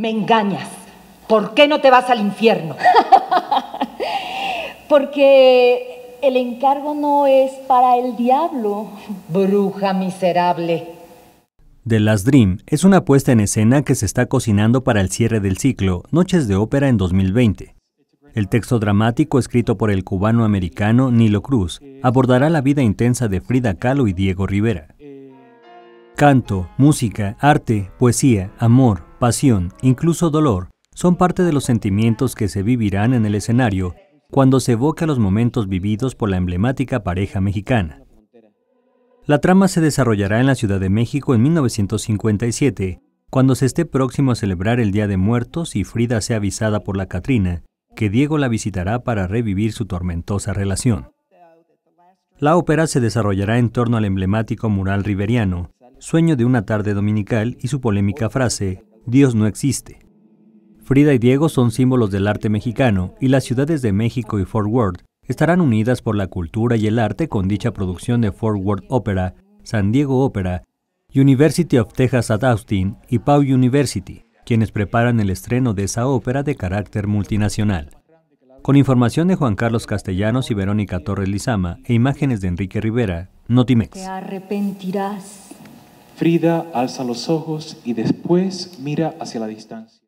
Me engañas. ¿Por qué no te vas al infierno? Porque el encargo no es para el diablo. Bruja miserable. The Last Dream es una puesta en escena que se está cocinando para el cierre del ciclo Noches de Ópera en 2020. El texto dramático escrito por el cubano americano Nilo Cruz abordará la vida intensa de Frida Kahlo y Diego Rivera. Canto, música, arte, poesía, amor, pasión, incluso dolor, son parte de los sentimientos que se vivirán en el escenario cuando se evoca los momentos vividos por la emblemática pareja mexicana. La trama se desarrollará en la Ciudad de México en 1957, cuando se esté próximo a celebrar el Día de Muertos y Frida sea avisada por la Catrina que Diego la visitará para revivir su tormentosa relación. La ópera se desarrollará en torno al emblemático mural riveriano, Sueño de una tarde dominical y su polémica frase, Dios no existe. Frida y Diego son símbolos del arte mexicano y las ciudades de México y Fort Worth estarán unidas por la cultura y el arte con dicha producción de Fort Worth Opera, San Diego Opera, University of Texas at Austin y Pau University, quienes preparan el estreno de esa ópera de carácter multinacional. Con información de Juan Carlos Castellanos y Verónica Torres Lizama e imágenes de Enrique Rivera, Notimex. Frida alza los ojos y después mira hacia la distancia.